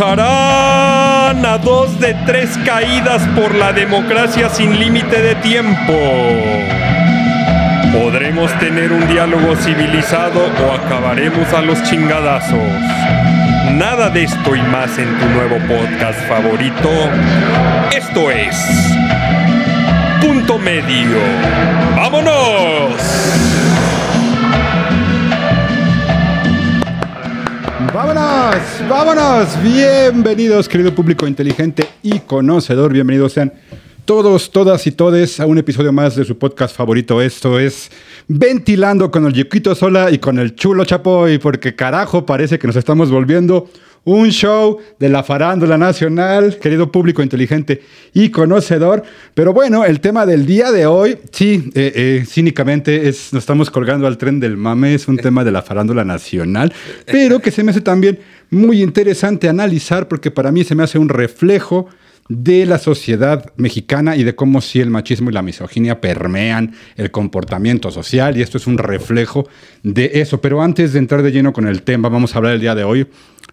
a dos de tres caídas por la democracia sin límite de tiempo. Podremos tener un diálogo civilizado o acabaremos a los chingadazos. Nada de esto y más en tu nuevo podcast favorito. Esto es Punto Medio Vámonos, vámonos. Bienvenidos, querido público inteligente y conocedor. Bienvenidos sean todos, todas y todes a un episodio más de su podcast favorito. Esto es Ventilando con el Yiquito Sola y con el Chulo Chapoy, porque carajo, parece que nos estamos volviendo un show de la farándula nacional, querido público inteligente y conocedor. Pero bueno, el tema del día de hoy, sí, eh, eh, cínicamente es, nos estamos colgando al tren del mame, es un tema de la farándula nacional, pero que se me hace también muy interesante analizar porque para mí se me hace un reflejo de la sociedad mexicana y de cómo si el machismo y la misoginia permean el comportamiento social y esto es un reflejo de eso. Pero antes de entrar de lleno con el tema, vamos a hablar el día de hoy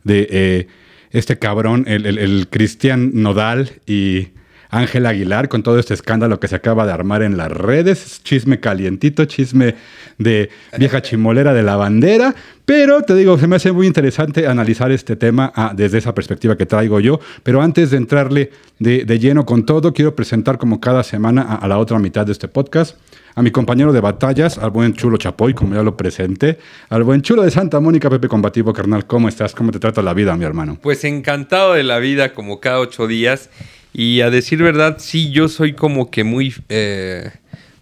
de eh, este cabrón, el, el Cristian Nodal y Ángel Aguilar con todo este escándalo que se acaba de armar en las redes. Chisme calientito, chisme de vieja chimolera de la bandera. Pero te digo, se me hace muy interesante analizar este tema ah, desde esa perspectiva que traigo yo. Pero antes de entrarle de, lleno con todo, quiero presentar como cada semana a, a la otra mitad de este podcast a mi compañero de batallas, al buen Chulo Chapoy, como ya lo presenté, al buen Chulo de Santa Mónica, Pepe Combativo, carnal, ¿cómo estás? ¿Cómo te trata la vida, mi hermano? Pues encantado de la vida, como cada ocho días. Y a decir verdad, sí, yo soy como que muy, eh,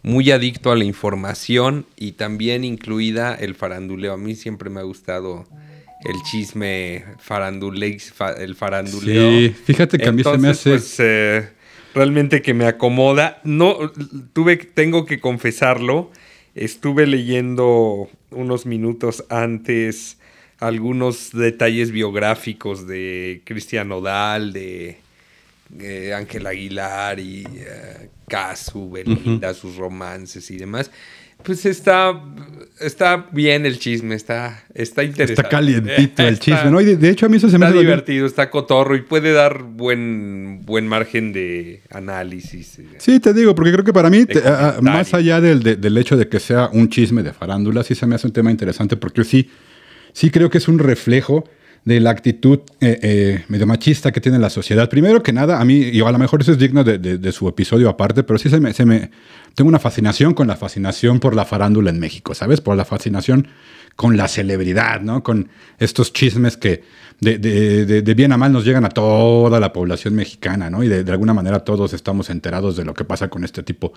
muy adicto a la información y también incluida el faranduleo. A mí siempre me ha gustado el chisme farandulex, el faranduleo. Sí, fíjate que a mí se me hace... Pues, eh, realmente que me acomoda. No, tuve, tengo que confesarlo. Estuve leyendo unos minutos antes algunos detalles biográficos de Cristian Odal, de eh, Ángel Aguilar y eh, Belinda, sus romances y demás. Pues está, está bien el chisme, está, está interesante. Está calientito el chisme, ¿no? de, hecho a mí eso se me ha Está divertido, está cotorro y puede dar buen, buen margen de análisis. Eh. Sí, te digo, porque creo que para mí, más allá del, hecho de que sea un chisme de farándula, sí se me hace un tema interesante porque sí, sí creo que es un reflejo de la actitud eh, eh, medio machista que tiene la sociedad. Primero que nada, a mí, yo a lo mejor eso es digno de, su episodio aparte, pero sí se me, se me, Tengo una fascinación con la fascinación por la farándula en México, ¿sabes? Por la fascinación con la celebridad, ¿no? Con estos chismes que de, bien a mal nos llegan a toda la población mexicana, ¿no? Y de, alguna manera todos estamos enterados de lo que pasa con este tipo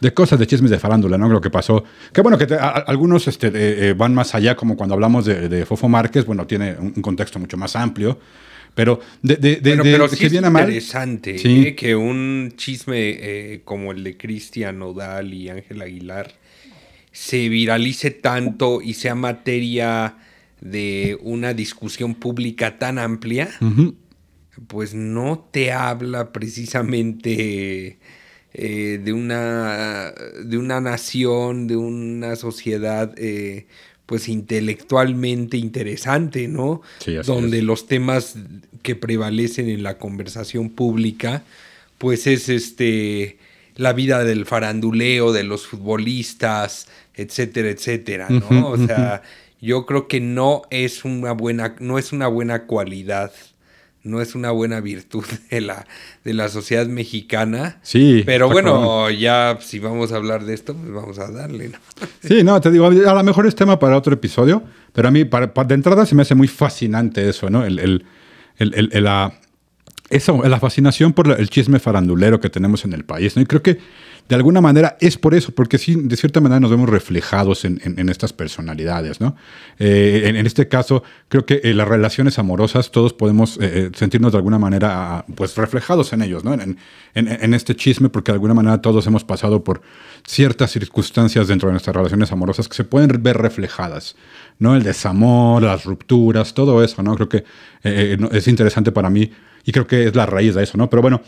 de cosas, de chismes de farándula, ¿no? Lo que pasó. Que bueno, que algunos este, eh, van más allá, como cuando hablamos de, Fofo Márquez, bueno, tiene un, contexto mucho más amplio. Pero de, de, interesante que un chisme eh, como el de Cristian Odal y Ángel Aguilar se viralice tanto y sea materia de una discusión pública tan amplia, pues no te habla precisamente eh, de, una, de una nación, de una sociedad eh, pues intelectualmente interesante, ¿no? Donde los temas que prevalecen en la conversación pública, pues es este la vida del faranduleo, de los futbolistas, etcétera, etcétera, ¿no? O sea, yo creo que no es una buena, no es una buena cualidad no es una buena virtud de la, de la sociedad mexicana. Sí. Pero bueno, ya si vamos a hablar de esto, pues vamos a darle, ¿no? Sí, no, te digo, a lo mejor es tema para otro episodio, pero a mí para, para de entrada se me hace muy fascinante eso, ¿no? El, el, el, eso, la fascinación por el chisme farandulero que tenemos en el país. Y creo que de alguna manera es por eso, porque sí, de cierta manera nos vemos reflejados en, estas personalidades. ¿no? Eh, en, este caso, creo que eh, las relaciones amorosas, todos podemos eh, sentirnos de alguna manera pues, reflejados en ellos, ¿no? en, este chisme, porque de alguna manera todos hemos pasado por ciertas circunstancias dentro de nuestras relaciones amorosas que se pueden ver reflejadas. ¿no? El desamor, las rupturas, todo eso, ¿no? Creo que es interesante para mí y creo que es la raíz de eso, ¿no? Pero bueno,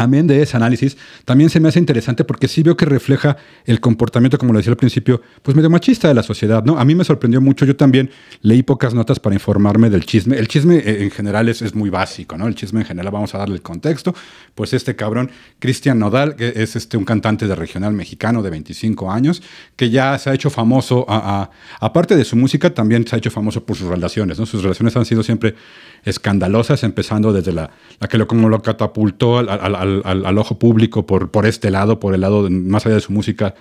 Amén de ese análisis, también se me hace interesante porque sí veo que refleja el comportamiento, como lo decía al principio, pues medio machista de la sociedad, ¿no? A mí me sorprendió mucho, yo también leí pocas notas para informarme del chisme. El chisme eh, en general es, es muy básico, ¿no? El chisme en general, vamos a darle el contexto, pues este cabrón, Cristian Nodal, que es este, un cantante de regional mexicano de 25 años, que ya se ha hecho famoso, aparte de su música, también se ha hecho famoso por sus relaciones, ¿no? Sus relaciones han sido siempre escandalosas, empezando desde la, la que lo, como lo catapultó al, ojo público por, por, este lado, por el lado más allá de su música,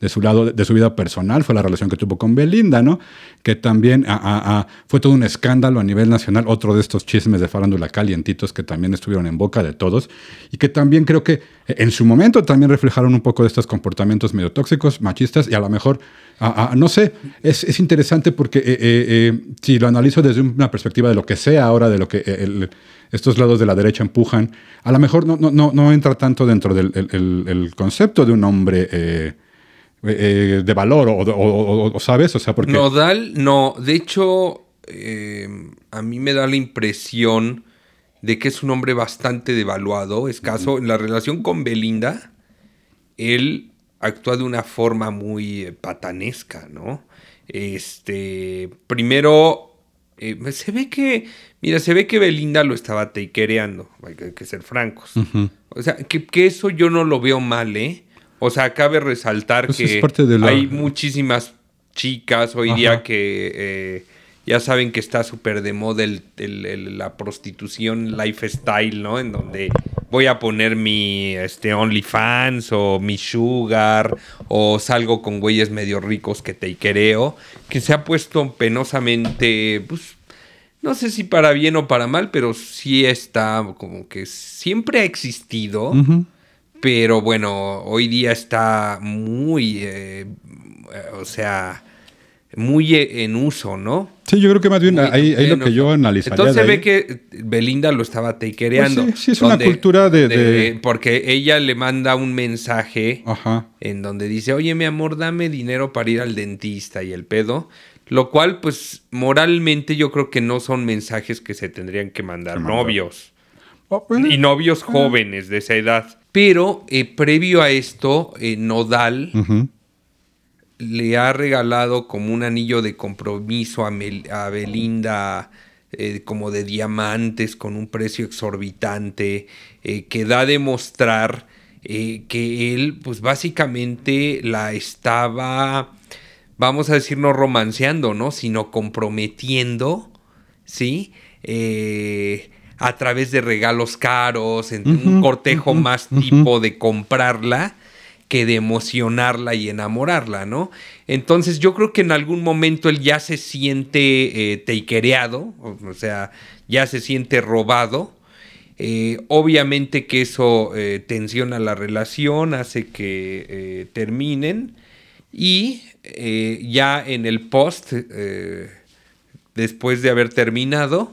de su lado, de su vida personal, fue la relación que tuvo con Belinda, ¿no? Que también ah, ah, ah, fue todo un escándalo a nivel nacional, otro de estos chismes de farándula calientitos que también estuvieron en boca de todos y que también creo que eh, en su momento también reflejaron un poco de estos comportamientos medio tóxicos, machistas y a lo mejor, no sé, es, interesante porque eh, eh, si lo analizo desde una perspectiva de lo que sea ahora, de lo que estos lados de la derecha empujan, a lo mejor no, no, no, no entra tanto dentro del concepto de un hombre eh, de valor o, sabes, o sea, porque... Nodal, no, de hecho, eh, a mí me da la impresión de que es un hombre bastante devaluado, escaso. En la relación con Belinda, él actúa de una forma muy eh, patanesca, ¿no? Este, primero, se ve que, mira, se ve que Belinda lo estaba teiquereando, hay que, ser francos. O sea, que, que, eso yo no lo veo mal, ¿eh? O sea, cabe resaltar pues que hay muchísimas chicas hoy día que eh, ya saben que está súper de moda el, la prostitución lifestyle, ¿no? En donde voy a poner mi este, OnlyFans o mi Sugar o salgo con güeyes medio ricos que te quereo, que se ha puesto penosamente, pues, no sé si para bien o para mal, pero sí está como que siempre ha existido. Pero bueno, hoy día está muy, eh, eh, o sea, muy eh, en uso, ¿no? Sí, yo creo que más bien ahí, lo que yo analizaría. Entonces ve que Belinda lo estaba takereando. Pues sí, es una cultura de, Porque ella le manda un mensaje en donde dice, oye, mi amor, dame dinero para ir al dentista y el pedo. Lo cual, pues, moralmente yo creo que no son mensajes que se tendrían que mandar novios. Oh, pues, y novios jóvenes de esa edad. Pero eh, previo a esto, eh, Nodal le ha regalado como un anillo de compromiso a, Belinda. Eh, como de diamantes con un precio exorbitante que da a demostrar que él pues básicamente la estaba vamos a decir no romanceando no sino comprometiendo sí eh, a través de regalos caros, en un cortejo más tipo de comprarla que de emocionarla y enamorarla, ¿no? Entonces yo creo que en algún momento él ya se siente eh, teiquereado, o, sea, ya se siente robado. Eh, obviamente que eso eh, tensiona la relación, hace que terminen y ya en el post, después de haber terminado,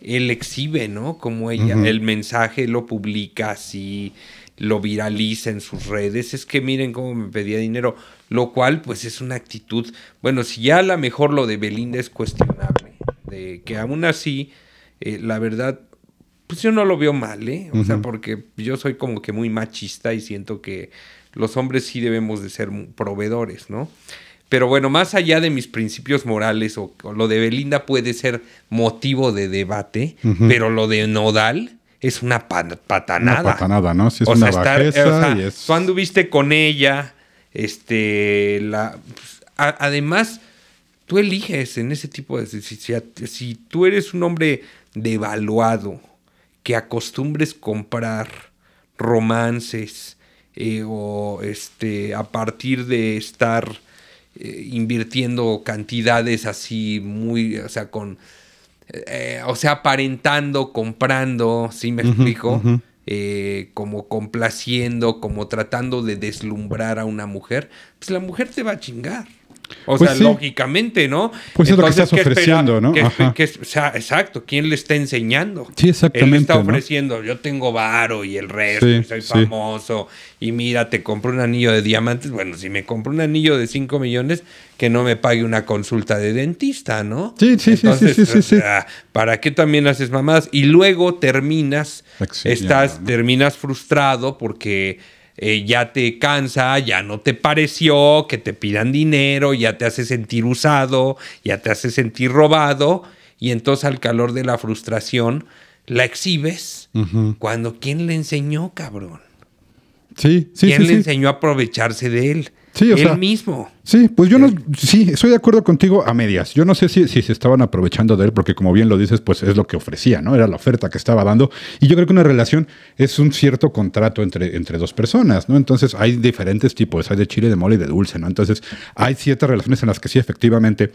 él exhibe, ¿no? Como ella, el mensaje lo publica así, lo viraliza en sus redes, es que miren cómo me pedía dinero, lo cual pues es una actitud, bueno, si ya a lo mejor lo de Belinda es cuestionable, de que aún así, eh, la verdad, pues yo no lo veo mal, ¿eh? O sea, porque yo soy como que muy machista y siento que los hombres sí debemos de ser proveedores, ¿no? Pero bueno, más allá de mis principios morales o, lo de Belinda puede ser motivo de debate, pero lo de Nodal es una patanada. Una patanada, ¿no? Si es o una sea, con ella, este, pues, además, tú eliges en ese tipo de... Si, si, tú eres un hombre devaluado, que acostumbres comprar romances eh, o este, a partir de estar eh, invirtiendo cantidades así muy, o sea, con, eh, o sea, aparentando, comprando, ¿sí me explico? Eh, como complaciendo, como tratando de deslumbrar a una mujer, pues la mujer te va a chingar. O pues sea, lógicamente, ¿no? Pues Entonces, es lo que estás ofreciendo, ¿no? exacto, ¿quién le está enseñando? Sí, exactamente. Él está ofreciendo, yo tengo varo y el resto, soy famoso, y mira, te compro un anillo de diamantes. Bueno, si me compro un anillo de 5 millones, que no me pague una consulta de dentista, ¿no? Sí, sí, sí sí, sí, sí, ¿Para qué también haces mamadas? Y luego terminas, estás, terminas frustrado porque eh, ya te cansa, ya no te pareció, que te pidan dinero, ya te hace sentir usado, ya te hace sentir robado, y entonces al calor de la frustración la exhibes cuando ¿quién le enseñó, cabrón? Sí, ¿Quién le enseñó a aprovecharse de él? Sí, o Él mismo. Sí, pues yo no, sí, estoy de acuerdo contigo a medias. Yo no sé si, si, se estaban aprovechando de él, porque como bien lo dices, pues es lo que ofrecía, ¿no? Era la oferta que estaba dando. Y yo creo que una relación es un cierto contrato entre, entre dos personas, ¿no? Entonces hay diferentes tipos, hay de chile, de mole y de dulce, ¿no? Entonces hay ciertas relaciones en las que sí, efectivamente,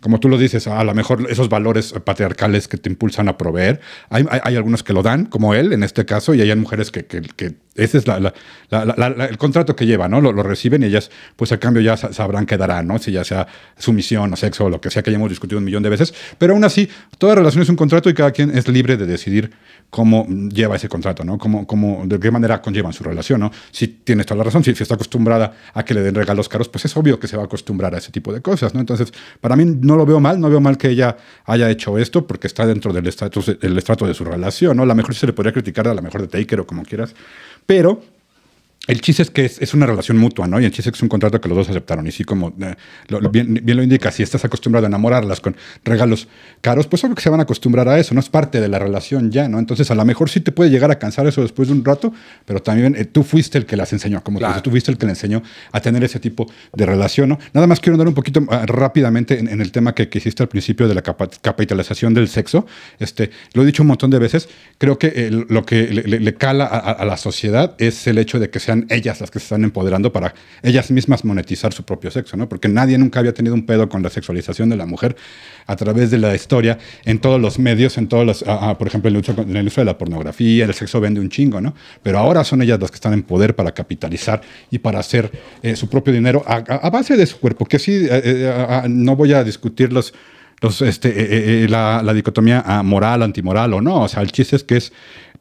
como tú lo dices, a lo mejor esos valores patriarcales que te impulsan a proveer, hay, algunos que lo dan, como él en este caso, y hay mujeres que, que ese es el contrato que lleva, ¿no? Lo, reciben y ellas, pues a cambio ya sabrán qué dará, ¿no? Si ya sea sumisión o sexo o lo que sea que hayamos discutido un millón de veces. Pero aún así, toda relación es un contrato y cada quien es libre de decidir cómo lleva ese contrato, ¿no? Cómo, de qué manera conllevan su relación, ¿no? Si tienes toda la razón, si, está acostumbrada a que le den regalos caros, pues es obvio que se va a acostumbrar a ese tipo de cosas, ¿no? Entonces, para mí no lo veo mal, no veo mal que ella haya hecho esto porque está dentro del estatus, estrato de su relación, ¿no? A lo mejor se le podría criticar, a la mejor de Taker o como quieras, pero el chiste es que es, una relación mutua, ¿no? Y el chiste es que es un contrato que los dos aceptaron. Y sí, como eh, bien, lo indica, si estás acostumbrado a enamorarlas con regalos caros, pues obvio que se van a acostumbrar a eso, no es parte de la relación ya, ¿no? Entonces, a lo mejor sí te puede llegar a cansar eso después de un rato, pero también eh, tú fuiste el que las enseñó, como tú, fuiste el que le enseñó a tener ese tipo de relación, ¿no? Nada más quiero andar un poquito ah, rápidamente en, el tema que, hiciste al principio de la capitalización del sexo. Este, lo he dicho un montón de veces, creo que lo que le, cala a, a, la sociedad es el hecho de que sean ellas las que se están empoderando para ellas mismas monetizar su propio sexo, ¿no? Porque nadie nunca había tenido un pedo con la sexualización de la mujer a través de la historia, en todos los medios, en todos los, ah, ah, por ejemplo, en el, uso, en de la pornografía, el sexo vende un chingo, ¿no? Pero ahora son ellas las que están en poder para capitalizar y para hacer eh, su propio dinero a, base de su cuerpo, que sí, eh, eh, ah, no voy a discutir los... este, la, la dicotomía moral, antimoral o no. O sea, el chiste es que es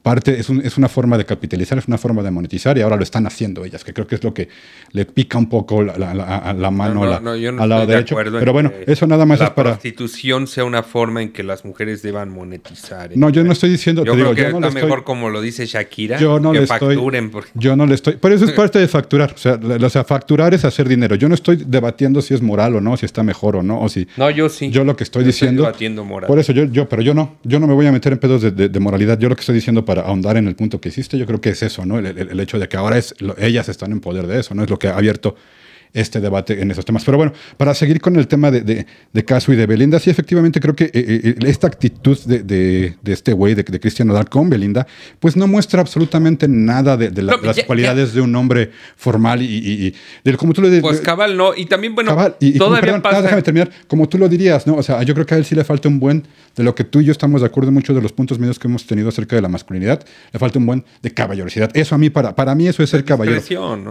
parte, es, un, es, una forma de capitalizar, es una forma de monetizar y ahora lo están haciendo ellas, que creo que es lo que le pica un poco la, la, la, mano a la, no, Pero bueno, eso nada más es para... La prostitución sea una forma en que las mujeres deban monetizar. No, yo no ¿eh? estoy diciendo... Yo creo que está mejor como lo dice Shakira, que facturen. Yo no le estoy... Pero eso es parte de facturar. O sea, facturar es hacer dinero. Yo no estoy debatiendo si es moral o no, si está mejor o no, o si... No, yo sí. Yo lo que estoy diciendo... Estoy debatiendo moral. Por eso yo, yo, pero yo no. Yo no me voy a meter en pedos de moralidad. Yo lo que estoy diciendo para ahondar en el punto que hiciste, yo creo que es eso, ¿no? El, hecho de que ahora es, ellas están en poder de eso, ¿no? Es lo que ha abierto este debate en esos temas. Pero bueno, para seguir con el tema de, de, Casu y de Belinda, sí, efectivamente creo que eh, eh, eh, esta actitud de, de, este güey, de, de Cristian con Belinda, pues no muestra absolutamente nada de, las cualidades de un hombre formal y, del, como tú lo dirías... Pues cabal, ¿no? Y también, bueno, y, todavía ah, déjame terminar, como tú lo dirías, ¿no? O sea, yo creo que a él sí le falta un buen, de lo que tú y yo estamos de acuerdo en muchos de los puntos medios que hemos tenido acerca de la masculinidad, le falta un buen de caballerosidad. Eso a mí, para, para mí, eso es el caballero.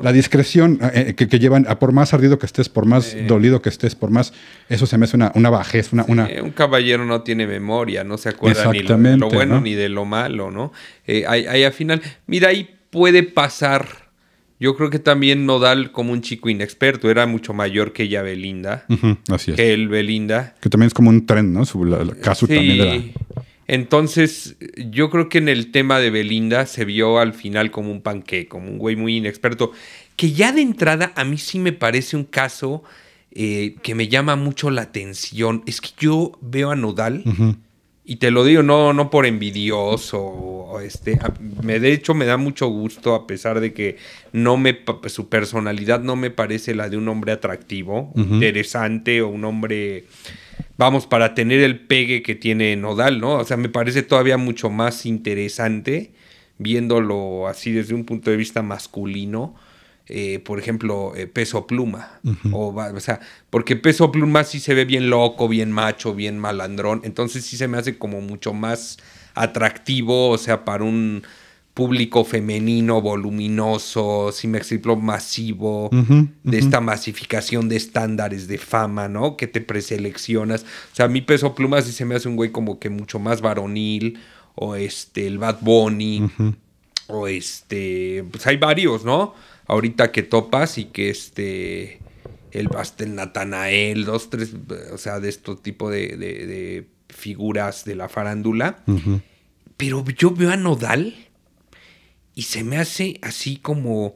La discreción que, que llevan a por más ardido que estés, por más dolido que estés, por más. Eso se me hace una, una bajez, una, Un caballero no tiene memoria, no se acuerda ni de lo bueno ni de lo malo, ¿no? Eh, ahí, al final. Mira, ahí puede pasar. Yo creo que también Nodal, como un chico inexperto, era mucho mayor que ella Belinda. así es. Que él Belinda. Que también es como un tren, ¿no? Su, caso también era. Entonces, yo creo que en el tema de Belinda se vio al final como un panque, como un güey muy inexperto que ya de entrada a mí sí me parece un caso eh, que me llama mucho la atención. Es que yo veo a Nodal, y te lo digo no, no por envidioso, o este, me, de hecho me da mucho gusto a pesar de que no me, su personalidad no me parece la de un hombre atractivo, interesante o un hombre... Vamos, para tener el pegue que tiene Nodal, ¿no? O sea, me parece todavía mucho más interesante viéndolo así desde un punto de vista masculino eh, por ejemplo, eh, peso pluma. o, sea, porque peso pluma sí se ve bien loco, bien macho, bien malandrón. Entonces sí se me hace como mucho más atractivo, o sea, para un público femenino, voluminoso, si me explico, masivo, de esta masificación de estándares de fama, ¿no? Que te preseleccionas. O sea, a mi peso pluma sí se me hace un güey como que mucho más varonil, o este, el Bad Bunny, o este, pues hay varios, ¿no? ahorita que topas y que este el pastel Natanael, dos, tres, o sea, de este tipo de, de, figuras de la farándula. Pero yo veo a Nodal y se me hace así como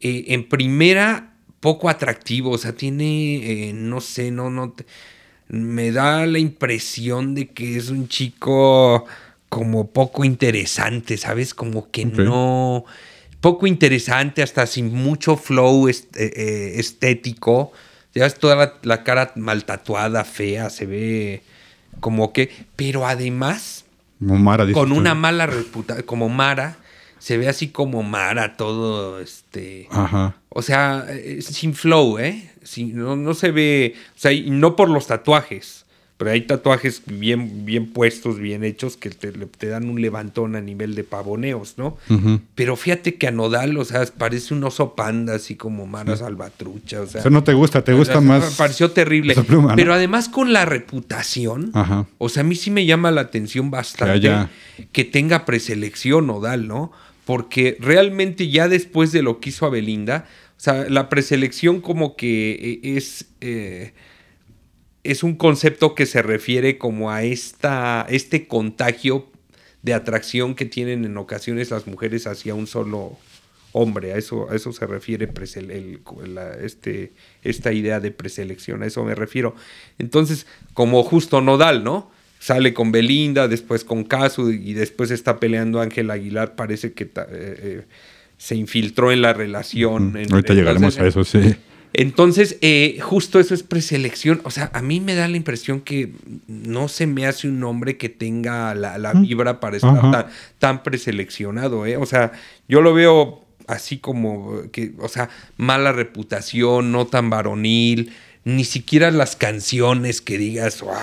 eh, en primera poco atractivo, o sea, tiene, eh, no sé, no, no, me da la impresión de que es un chico como poco interesante, ¿sabes? Como que no poco interesante, hasta sin mucho flow eh, eh, estético. Ya estético. toda la, cara mal tatuada, fea, se ve como que. Pero además, con una mala reputación, como Mara, se ve así como Mara, todo este. O sea, eh, sin flow, ¿eh? no, se ve. O sea, no por los tatuajes. Pero hay tatuajes bien, bien puestos, bien hechos, que te, dan un levantón a nivel de pavoneos, ¿no? Pero fíjate que a Nodal, o sea, parece un oso panda, así como mara salvatrucha, o sea. Eso no te gusta, te gusta más. Pareció terrible. Pero además con la reputación, o sea, a mí sí me llama la atención bastante que, tenga preselección Nodal, ¿no? Porque realmente ya después de lo que hizo a Belinda, o sea, la preselección como que eh, es... Eh, es un concepto que se refiere como a esta, este contagio de atracción que tienen en ocasiones las mujeres hacia un solo hombre. A eso, a eso se refiere este, esta idea de preselección, a eso me refiero. Entonces, como justo nodal, ¿no? Sale con Belinda, después con Casu y después está peleando Ángel Aguilar, parece que... Eh, eh, se infiltró en la relación. ahorita llegaremos a eso, sí. Entonces, eh, justo eso es preselección. O sea, a mí me da la impresión que no se me hace un hombre que tenga la, vibra para estar tan, preseleccionado, ¿eh? O sea, yo lo veo así como que, o sea, mala reputación, no tan varonil, ni siquiera las canciones que digas, wow,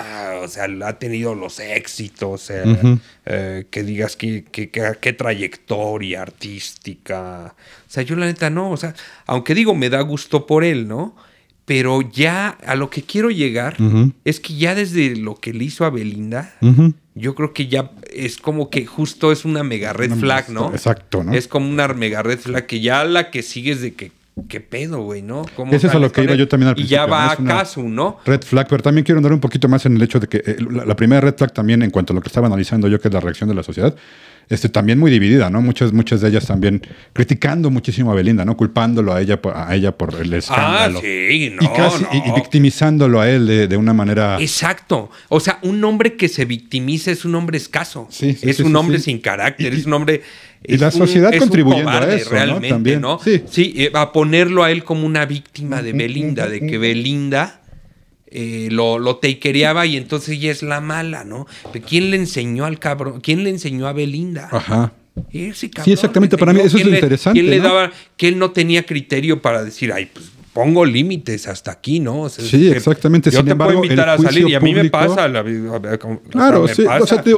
o sea, ha tenido los éxitos, eh, eh, que digas qué que, que, trayectoria artística. O sea, yo la neta no, o sea, aunque digo, me da gusto por él, ¿no? Pero ya a lo que quiero llegar es que ya desde lo que le hizo a Belinda, yo creo que ya es como que justo es una mega red flag, ¿no? Exacto, ¿no? Es como una mega red flag que ya la que sigues de que ¿Qué pedo, güey, no? ¿Cómo Eso es a lo que iba yo también al principio. Y ya va a caso, ¿no? Red flag, pero también quiero andar un poquito más en el hecho de que eh, la, primera red flag también, en cuanto a lo que estaba analizando yo, que es la reacción de la sociedad, este, también muy dividida, ¿no? Muchas, muchas de ellas también criticando muchísimo a Belinda, ¿no? Culpándolo a ella, a ella por el ah, escándalo. Ah, sí, no, y, y, victimizándolo a él de, una manera. Exacto. O sea, un hombre que se victimiza es un hombre escaso. Sí, es un hombre sin carácter, es un hombre y la sociedad contribuyendo a eso, realmente, ¿no? También. Sí, eh, a ponerlo a él como una víctima de mm, mm, Belinda, mm, de que Belinda eh, lo, lo y entonces ella es la mala, ¿no? ¿Quién le enseñó al cabrón? ¿Quién le enseñó a Belinda? Ajá. Ese cabrón, sí, exactamente, para mí eso es lo interesante. ¿Quién le daba que él no tenía criterio para decir, ay, pues pongo límites hasta aquí, ¿no? sí, exactamente. Yo te puedo invitar a salir y a mí me pasa. claro, sí.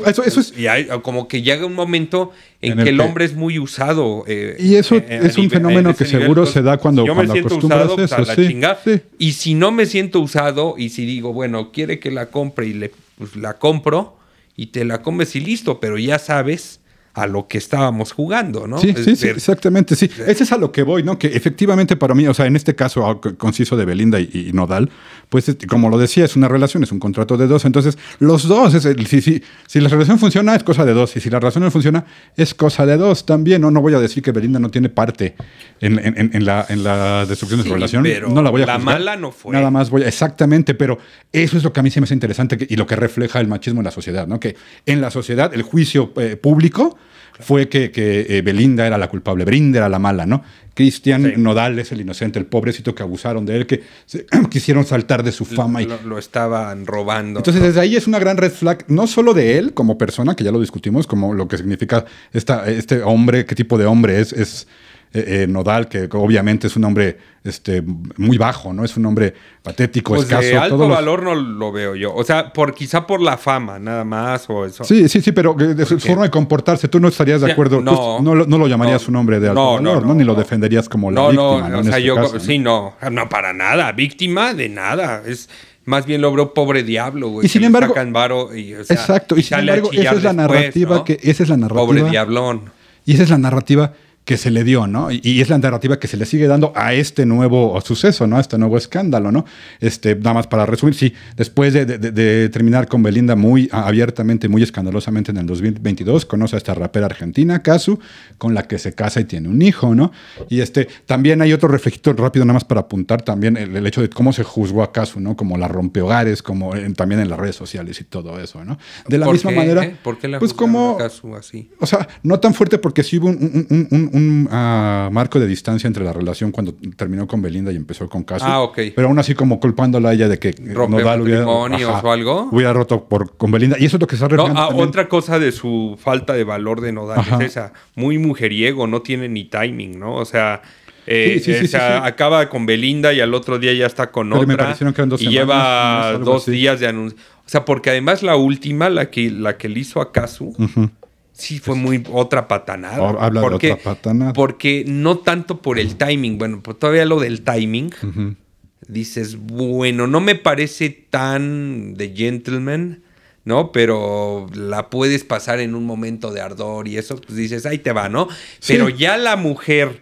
eso, es... Y como que llega un momento en, que el, hombre es muy usado. Eh, y eso eh, es un fenómeno que seguro se da cuando, acostumbras la Y si no me siento usado y si digo, bueno, quiere que la compre y le, pues, la compro y te la comes y listo, pero ya sabes a lo que estábamos jugando, ¿no? Sí, sí, exactamente, sí. Ese es a lo que voy, ¿no? Que efectivamente para mí, o sea, en este caso ah, conciso de Belinda y, Nodal, pues este, como lo decía, es una relación, es un contrato de dos, entonces los dos, es si, la relación funciona es cosa de dos, y si la relación no funciona es cosa de dos también, ¿no? No voy a decir que Belinda no tiene parte en, la, en destrucción de su relación, no la voy a La mala no fue. Nada más voy a, exactamente, pero eso es lo que a mí se me hace interesante y lo que refleja el machismo en la sociedad, ¿no? Que en la sociedad el juicio eh, público, fue que, eh, Belinda era la culpable, Brinda era la mala, ¿no? Cristian Nodal es el inocente, el pobrecito que abusaron de él, que quisieron saltar de su fama. Y... Lo, estaban robando. Entonces, desde ahí es una gran red flag, no solo de él como persona, que ya lo discutimos, como lo que significa este hombre, qué tipo de hombre es, es eh, eh, Nodal, que obviamente es un hombre este, muy bajo, ¿no? Es un hombre patético, pues escaso. De alto valor no lo veo yo. O sea, por quizá por la fama, nada más, o eso. Sí, sí, sí, pero de su forma de comportarse, tú no estarías de acuerdo. no, no, lo llamarías un hombre de alto valor, no, Ni lo defenderías como la víctima. No, o sea, este yo, sí, no, no, para nada. Víctima de nada. Es más bien logró pobre diablo, Y sin embargo, exacto. Y, sin embargo, esa es la pues, narrativa que esa es la narrativa. Pobre diablón. Y esa es la narrativa que se le dio, ¿no? Y, es la narrativa que se le sigue dando a este nuevo suceso, ¿no? A este nuevo escándalo, ¿no? Este, nada más para resumir, sí, después de, terminar con Belinda muy abiertamente, muy escandalosamente en el 2022, conoce a esta rapera argentina, Casu, con la que se casa y tiene un hijo, ¿no? Y este, también hay otro reflejito rápido, nada más para apuntar también el, hecho de cómo se juzgó a Casu, ¿no? Como la rompe hogares, como también en las redes sociales y todo eso, ¿no? De la misma manera, eh? ¿por qué la pues como, a Casu así? O sea, no tan fuerte porque sí hubo un un ah, marco de distancia entre la relación cuando terminó con Belinda y empezó con Casu. Ah, ok. Pero aún así como culpándola a ella de que Rompe Nodal hubiera, o algo. roto por, con Belinda. Y eso es lo que está no, ah, Otra cosa de su falta de valor de Nodal es esa. Muy mujeriego, no tiene ni timing, ¿no? O sea... Eh, acaba con Belinda y al otro día ya está con Pero otra. y lleva dos días de anuncio. O sea, porque además la última, la que, la que le hizo a Casu sí fue muy otra patanada. Habla porque, otra patanada. Porque no tanto por el timing, bueno, pues, todavía lo del timing, dices, bueno, no me parece tan de gentleman, ¿no? Pero la puedes pasar en un momento de ardor y eso, pues dices, ahí te va, ¿no? Pero ya la mujer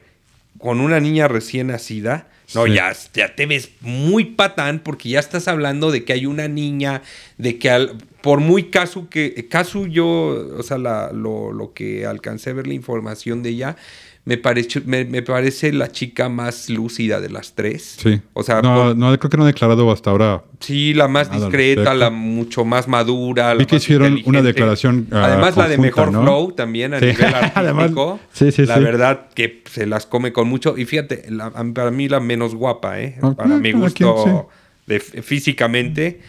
con una niña recién nacida, no, ya, ya, te ves muy patán porque ya estás hablando de que hay una niña, de que al, por muy caso que, caso yo, o sea, lo, que alcancé a ver la información de ella, me, pareció, me, parece la chica más lúcida de las tres. Sí. O sea, no, creo que no ha declarado hasta ahora. Sí, la más discreta, la mucho más madura. La que hicieron una declaración. Ah, Además, la de mejor flow también a nivel artístico. sí, sí, la verdad que se las come con mucho. Y fíjate, para mí la menos guapa, ¿eh? Para mi gusto físicamente.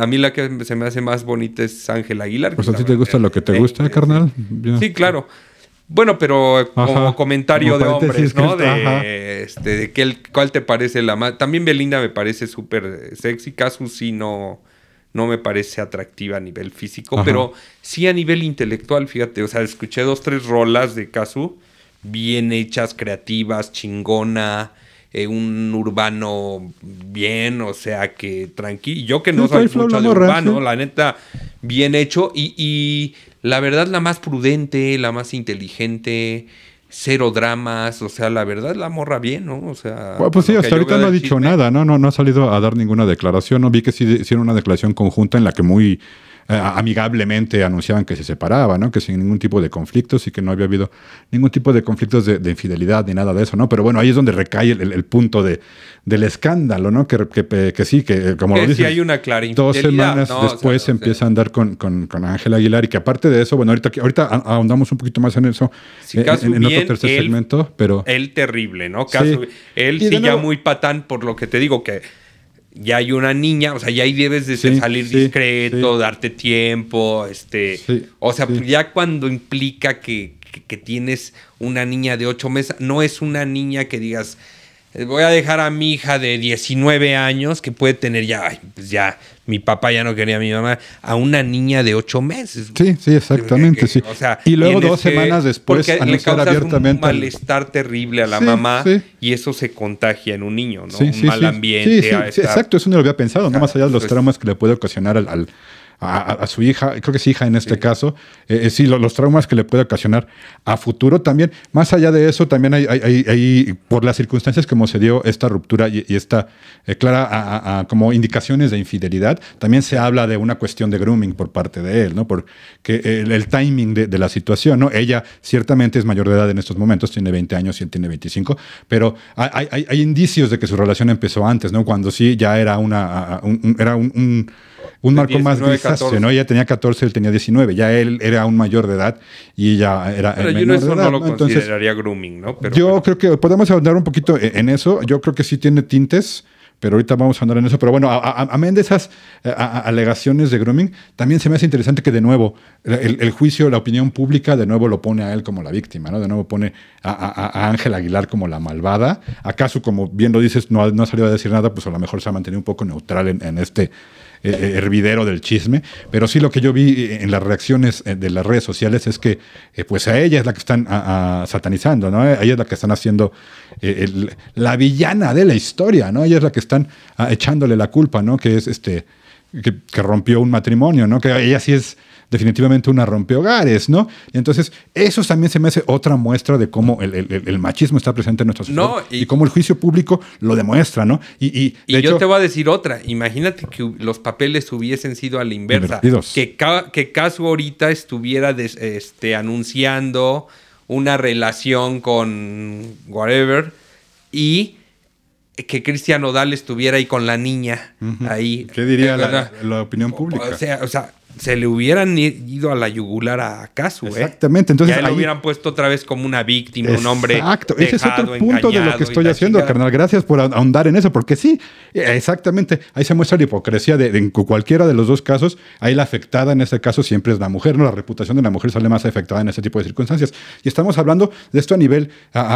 A mí la que se me hace más bonita es Ángel Aguilar. Pues a ti te gusta lo que te gusta, carnal. Sí, claro. Bueno, pero eh, como comentario de hombres, ¿no? de, este, de cuál te parece la más... También Belinda me parece súper sexy. Casu sí no, no me parece atractiva a nivel físico, pero sí a nivel intelectual, fíjate. O sea, escuché dos, tres rolas de Casu bien hechas, creativas, chingona eh, un urbano bien, o sea, que tranquilo. Yo que no soy pues, mucho de urbano, la neta, bien hecho. Y, la verdad, la más prudente, la más inteligente cero dramas, o sea, la verdad la morra bien, ¿no? O sea, pues, sí, hasta ahorita no ha dicho nada, ¿no? no, no, ha salido a dar ninguna declaración, no vi que sí hicieron una declaración conjunta en la que muy eh, amigablemente anunciaban que se separaban, ¿no? que sin ningún tipo de conflictos y que no había habido ningún tipo de conflictos de, infidelidad ni nada de eso, ¿no? Pero bueno, ahí es donde recae el, punto de, del escándalo, ¿no? Que, sí, que eh, como lo dices, hay una dos semanas después empieza a andar con, con, Ángel Aguilar y que aparte de eso, bueno, ahorita, ahorita ahondamos un poquito más en eso, en, otro tercer segmento, pero... Él terrible, ¿no? Caso, Él sí ya muy patán por lo que te digo que ya hay una niña, o sea, ya ahí debes de salir discreto, darte tiempo, este, o sea, ya cuando implica que, que, que, tienes una niña de ocho meses, no es una niña que digas, eh, voy a dejar a mi hija de 19 años que puede tener ya, pues ya, mi papá ya no quería a mi mamá, a una niña de 8 meses. Sí, sí, exactamente, sí. O sea, y luego dos este, semanas después le causas abiertamente un malestar terrible a la mamá y eso se contagia en un niño, ¿no? Sí, un mal ambiente. Sí, a exacto, eso no lo había pensado, no más allá de los traumas que le puede ocasionar al, al a, su hija, creo que es hija en este caso, eh, eh, sí, los traumas que le puede ocasionar a futuro también. Más allá de eso, también hay, por las circunstancias como se dio esta ruptura y, esta eh, clara como indicaciones de infidelidad, también se habla de una cuestión de grooming por parte de él, ¿no? Porque el, el timing de, la situación, ¿no? Ella ciertamente es mayor de edad en estos momentos, tiene 20 años y él tiene 25, pero hay, indicios de que su relación empezó antes, ¿no? Cuando sí ya era una, era un un marco más grisáceo, ¿no? Ella tenía 14, él tenía 19, ya él era un mayor de edad y ya era el menor yo no lo consideraría grooming, ¿no? yo creo que podemos ahondar un poquito e-, en eso, yo creo que sí tiene tintes pero ahorita vamos a andar en eso. Pero bueno, amén de esas eh, alegaciones de grooming, también se me hace interesante que de nuevo el, juicio, la opinión pública, de nuevo lo pone a él como la víctima, ¿no? De nuevo pone a, Ángel Aguilar como la malvada. Acaso, como bien lo dices, no ha, no ha, salido a decir nada, pues a lo mejor se ha mantenido un poco neutral en, en este eh, eh, hervidero del chisme, pero sí lo que yo vi eh, en las reacciones de las redes sociales es que pues a ella es la que están satanizando, ¿no? A ella es la que están haciendo la villana de la historia, ¿no? Ella es la que están ah, echándole la culpa, ¿no? Que es este que, que rompió un matrimonio, ¿no? Que ella sí es definitivamente una rompehogares, ¿no? Y entonces, eso también se me hace otra muestra de cómo el, machismo está presente en nuestra sociedad no, y, cómo el juicio público lo demuestra, ¿no? Y, yo te voy a decir otra. Imagínate que los papeles hubiesen sido a la inversa. Que, Casu ahorita estuviera este, anunciando una relación con whatever y que Cristian Odal estuviera ahí con la niña. ahí. ¿Qué diría eh, la, la, opinión pública? O sea, o sea, se le hubieran ido a la yugular a Casu, ¿eh? Exactamente. Entonces, ya hubieran puesto otra vez como una víctima, un hombre. Exacto. Ese es otro punto de lo que estoy haciendo, carnal. Gracias por ahondar en eso, porque sí, exactamente. Ahí se muestra la hipocresía de, en cualquiera de los dos casos. Ahí la afectada en este caso siempre es la mujer, ¿no? La reputación de la mujer sale más afectada en ese tipo de circunstancias. Y estamos hablando de esto a nivel.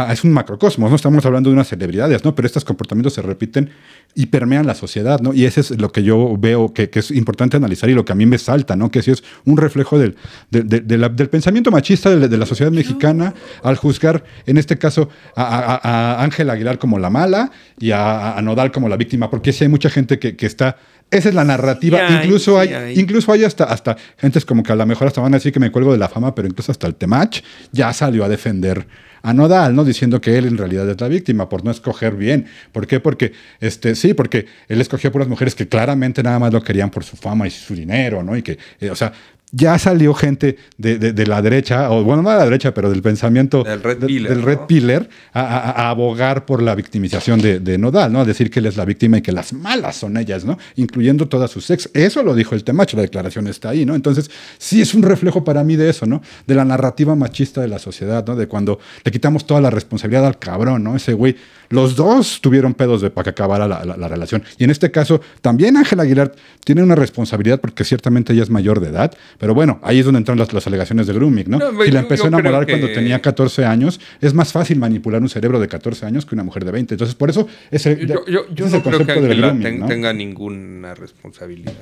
es un macrocosmos, ¿no? Estamos hablando de unas celebridades, ¿no? Pero estos comportamientos se repiten y permean la sociedad, ¿no? Y eso es lo que yo veo que, es importante analizar y lo que a mí me salta, ¿no? Que si es un reflejo del, del pensamiento machista de, la sociedad mexicana al juzgar, en este caso, a Ángel Aguilar como la mala y a, Nodal como la víctima, porque sí hay mucha gente que, que está esa es la narrativa. incluso hay, incluso hay hasta, hasta gentes como que a lo mejor hasta van a decir que me cuelgo de la fama, pero incluso hasta el Temach ya salió a defender a Nodal, ¿no? Diciendo que él en realidad es la víctima por no escoger bien. ¿Por qué? Porque, este, sí, porque él escogió por las mujeres que claramente nada más lo querían por su fama y su dinero, ¿no? Y que, eh, o sea, ya salió gente de, la derecha, o bueno, no de la derecha, pero del pensamiento del Red pillar, a, abogar por la victimización de, Nodal, ¿no? A decir que él es la víctima y que las malas son ellas, ¿no? Incluyendo todas sus ex. Eso lo dijo el Temacho, la declaración está ahí, ¿no? Entonces, sí es un reflejo para mí de eso, ¿no? De la narrativa machista de la sociedad, ¿no? De cuando le quitamos toda la responsabilidad al cabrón, ¿no? Ese güey, los dos tuvieron pedos de para que acabara la, la relación. Y en este caso, también Ángela Aguilar tiene una responsabilidad porque ciertamente ella es mayor de edad, pero bueno, ahí es donde entran las, alegaciones de grooming ¿no? si la empezó a enamorar cuando tenía 14 años, es más fácil manipular un cerebro de 14 años que una mujer de 20. Entonces, por eso ese, yo, yo, yo no creo que tenga ninguna responsabilidad.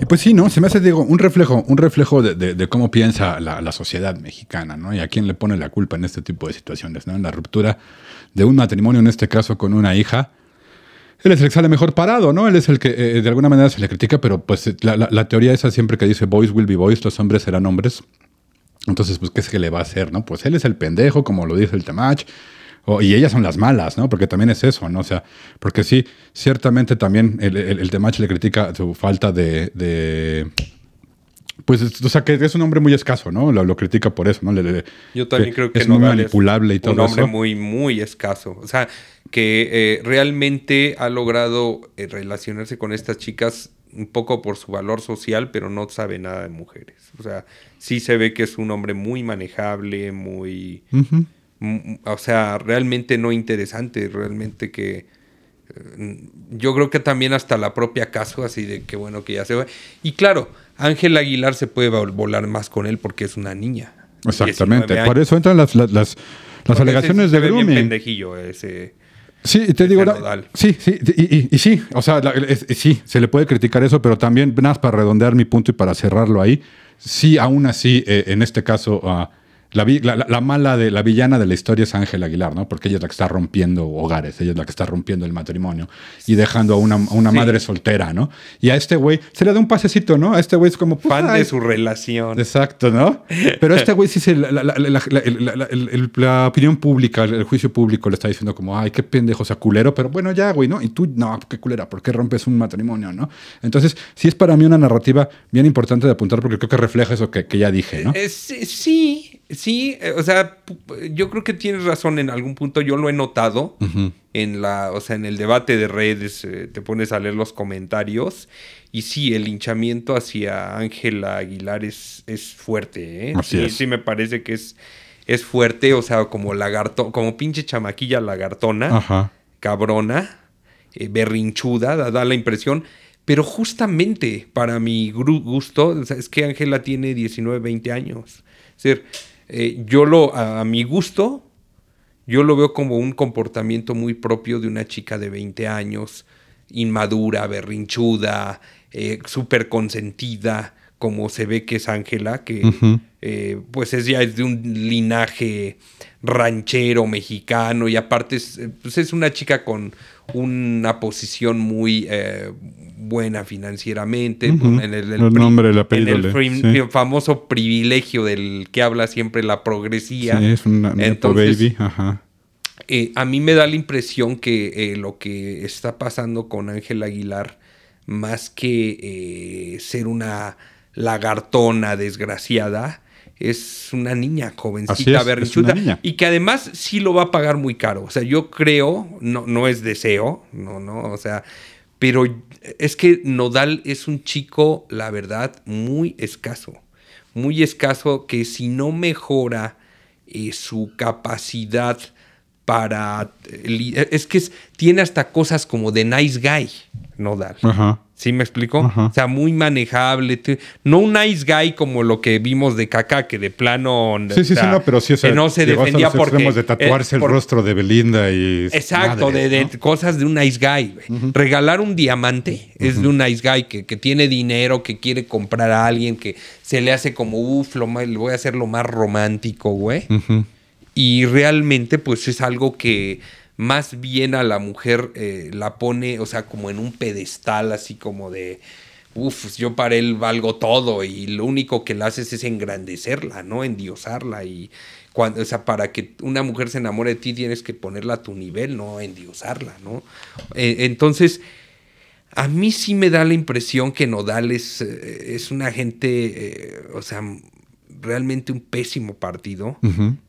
Y pues sí, ¿no? Se me hace, digo, un reflejo, un reflejo de, cómo piensa la, la, sociedad mexicana, ¿no? Y a quién le pone la culpa en este tipo de situaciones, ¿no? En la ruptura de un matrimonio, en este caso con una hija, él es el que sale mejor parado, ¿no? Él es el que eh, de alguna manera se le critica, pero pues la, la, teoría esa siempre que dice boys will be boys, los hombres serán hombres. Entonces, pues, ¿qué es que le va a hacer, no? Pues él es el pendejo, como lo dice el Temach, y ellas son las malas, ¿no? Porque también es eso, ¿no? O sea, porque sí, ciertamente también el, el, Temach le critica su falta de pues, o sea, que es un hombre muy escaso, ¿no? Lo, critica por eso, ¿no? Le, Yo también creo que es muy manipulable y todo eso. Un hombre muy, muy escaso. O sea, que eh, realmente ha logrado eh, relacionarse con estas chicas un poco por su valor social, pero no sabe nada de mujeres. O sea, sí se ve que es un hombre muy manejable, muy... O sea, realmente no interesante, realmente que yo creo que también hasta la propia Caso, así de que bueno que ya se va. Y claro, Ángel Aguilar se puede volar más con él porque es una niña. Exactamente, por eso entran las, las, las, alegaciones de grooming. Bien pendejillo ese, Sí, te digo, sí, sí, y, sí, o sea, sí, se le puede criticar eso, pero también, nada más para redondear mi punto y para cerrarlo ahí, sí, aún así, eh, en este caso, la, mala de la villana de la historia es Ángel Aguilar, ¿no? Porque ella es la que está rompiendo hogares, ella es la que está rompiendo el matrimonio y dejando a una, madre soltera, ¿no? Y a este güey se le da un pasecito, ¿no? A este güey es como. Pues fan de su relación. Exacto, ¿no? Pero este güey sí se. La, opinión pública, el juicio público le está diciendo como, ay, qué pendejo, o sea, culero, pero bueno, ya, güey, ¿no? Y tú, no, qué culera, ¿por qué rompes un matrimonio, ¿no? Entonces, sí es para mí una narrativa bien importante de apuntar porque creo que refleja eso que, que ya dije, ¿no? Eh, sí. sí Sí, eh, o sea, yo creo que tienes razón en algún punto, yo lo he notado en la, o sea, en el debate de redes, eh, te pones a leer los comentarios y sí, el hinchamiento hacia Ángela Aguilar es, fuerte, ¿eh? sí, sí me parece que es, es fuerte, o sea, como lagarto, como pinche chamaquilla lagartona, cabrona, eh, berrinchuda, da, la impresión. Pero justamente para mi gusto, es que Ángela tiene 19, 20 años. Es decir, eh, yo lo, a, mi gusto, yo lo veo como un comportamiento muy propio de una chica de 20 años, inmadura, berrinchuda, eh, súper consentida, como se ve que es Ángela, que eh, pues es ya es de un linaje ranchero mexicano y aparte es pues una chica con una posición muy eh, buena financieramente, en el, famoso privilegio del que habla siempre la progresía. es un baby, ajá. Eh, a mí me da la impresión que eh, lo que está pasando con Ángel Aguilar, más que ser una lagartona desgraciada, es una niña jovencita, y que además sí lo va a pagar muy caro. O sea, yo creo, no, no es deseo, no, no, o sea, pero es que Nodal es un chico, la verdad, muy escaso, muy escaso que si no mejora eh, su capacidad para... Eh, es que tiene hasta cosas como de nice guy, Nodal. Ajá. ¿Sí me explico? O sea, muy manejable. No un nice guy como lo que vimos de Kaká, que de plano. Sí, sí, sí, no, pero sí, que no se defendía de tatuarse eh, el rostro de Belinda y. Exacto, de, cosas de un nice guy. Regalar un diamante es de un nice guy que, tiene dinero, que quiere comprar a alguien, que se le hace como, uff, le voy a hacer lo más romántico, güey. Y realmente, pues es algo que más bien a la mujer eh, la pone, o sea, como en un pedestal, así como de, uff, pues, yo para él valgo todo y lo único que le haces es engrandecerla, ¿no? Endiosarla y cuando, o sea, para que una mujer se enamore de ti tienes que ponerla a tu nivel, no endiosarla, ¿no? E-, entonces, a mí sí me da la impresión que Nodal es, eh, es una gente, eh, o sea, realmente un pésimo partido.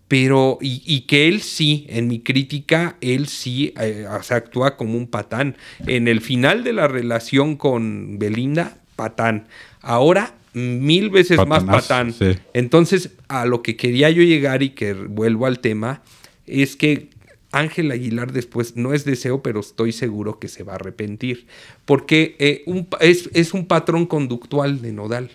Pero, y, que él sí, en mi crítica, él sí eh, actúa como un patán. En el final de la relación con Belinda, patán. Ahora, mil veces más patán. Entonces, a lo que quería yo llegar y que vuelvo al tema, es que Ángel Aguilar después, no es deseo, pero estoy seguro que se va a arrepentir, porque eh, es, es, un patrón conductual de Nodal.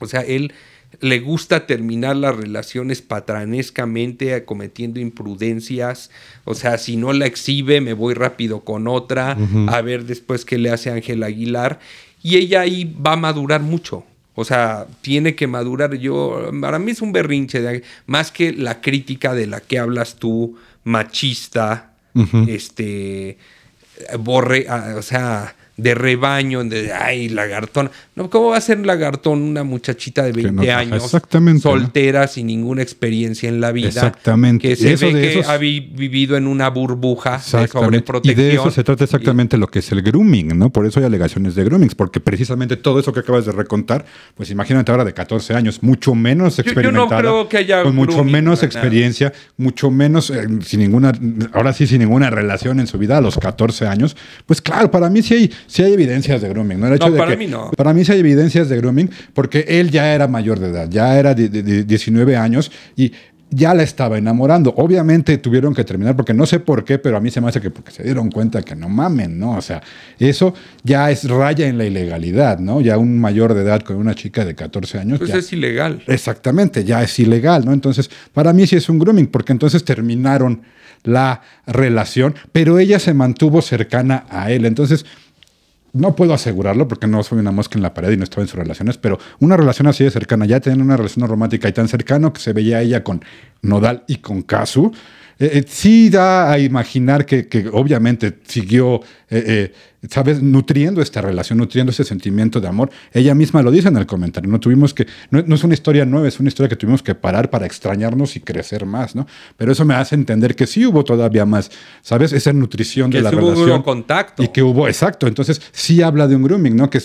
O sea, él le gusta terminar las relaciones patranescamente, cometiendo imprudencias. O sea, si no la exhibe, me voy rápido con otra, a ver después qué le hace Ángel Aguilar. Y ella ahí va a madurar mucho. O sea, tiene que madurar. Yo, para mí es un berrinche, de, más que la crítica de la que hablas tú, machista, este, borre, ah, o sea, de rebaño, de, ay, lagartón. ¿Cómo va a ser lagartón una muchachita de 20 años, soltera, sin ninguna experiencia en la vida? Exactamente. Que se eso ve que ha vivido en una burbuja de protección? Y de eso se trata exactamente lo que es el grooming, ¿no? Por eso hay alegaciones de grooming, porque precisamente todo eso que acabas de recontar, pues imagínate ahora de 14 años, mucho menos experimentada, yo, no creo que haya con mucho menos experiencia, mucho menos, eh, sin ninguna, ahora sí, sin ninguna relación en su vida a los 14 años. Pues claro, para mí sí hay, sí hay evidencias de grooming, ¿no? para mí no. Para mí hay evidencias de grooming, porque él ya era mayor de edad, ya era de, 19 años y ya la estaba enamorando. Obviamente tuvieron que terminar porque no sé por qué, pero a mí se me hace que porque se dieron cuenta que no mamen, ¿no? O sea, eso ya es raya en la ilegalidad, ¿no? Ya un mayor de edad con una chica de 14 años. Pues es ilegal. Exactamente, ya es ilegal, ¿no? Entonces, para mí sí es un grooming porque entonces terminaron la relación, pero ella se mantuvo cercana a él. Entonces, no puedo asegurarlo porque no soy una mosca en la pared y no estaba en sus relaciones, pero una relación así de cercana, ya tenían una relación romántica y tan cercano que se veía ella con Nodal y con Kazu, eh, eh, sí da a imaginar que, obviamente siguió eh, eh, ¿sabes? Nutriendo esta relación, nutriendo ese sentimiento de amor. Ella misma lo dice en el comentario, ¿no? Tuvimos que, no, es una historia nueva, es una historia que tuvimos que parar para extrañarnos y crecer más, ¿no? Pero eso me hace entender que sí hubo todavía más, ¿sabes? Esa nutrición de la hubo relación. contacto. Y que hubo, exacto. Entonces sí habla de un grooming, ¿no? Que